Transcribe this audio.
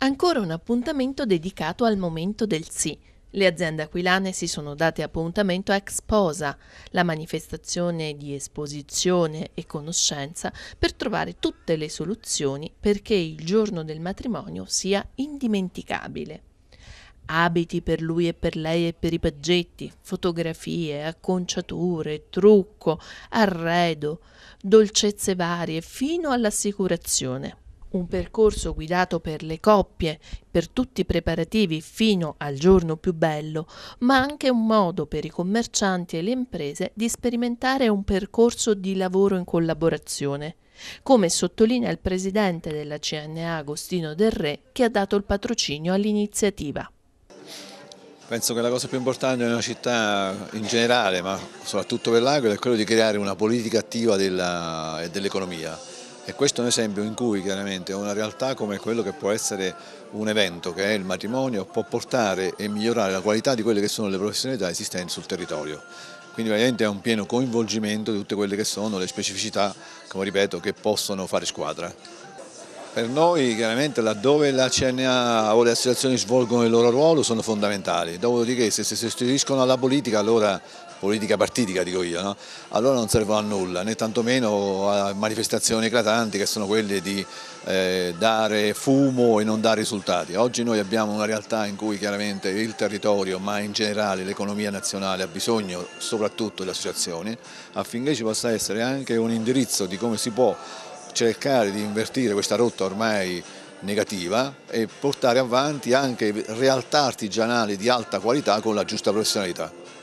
Ancora un appuntamento dedicato al momento del sì. Le aziende aquilane si sono date appuntamento a Exposa, la manifestazione di esposizione e conoscenza per trovare tutte le soluzioni perché il giorno del matrimonio sia indimenticabile. Abiti per lui e per lei e per i paggetti, fotografie, acconciature, trucco, arredo, dolcezze varie fino all'assicurazione un percorso guidato per le coppie, per tutti i preparativi fino al giorno più bello, ma anche un modo per i commercianti e le imprese di sperimentare un percorso di lavoro in collaborazione, come sottolinea il presidente della CNA Agostino Del Re che ha dato il patrocinio all'iniziativa. Penso che la cosa più importante di una città in generale, ma soprattutto per l'Aquila, è quello di creare una politica attiva dell'economia e questo è un esempio in cui chiaramente una realtà come quello che può essere un evento, che è il matrimonio, può portare e migliorare la qualità di quelle che sono le professionalità esistenti sul territorio. Quindi ovviamente è un pieno coinvolgimento di tutte quelle che sono le specificità, come ripeto, che possono fare squadra. Per noi chiaramente laddove la CNA o le associazioni svolgono il loro ruolo sono fondamentali, dopodiché se si sostituiscono alla politica allora politica partitica dico io, no? allora non servono a nulla, né tantomeno a manifestazioni eclatanti che sono quelle di eh, dare fumo e non dare risultati. Oggi noi abbiamo una realtà in cui chiaramente il territorio, ma in generale l'economia nazionale ha bisogno soprattutto delle associazioni affinché ci possa essere anche un indirizzo di come si può cercare di invertire questa rotta ormai negativa e portare avanti anche realtà artigianali di alta qualità con la giusta professionalità.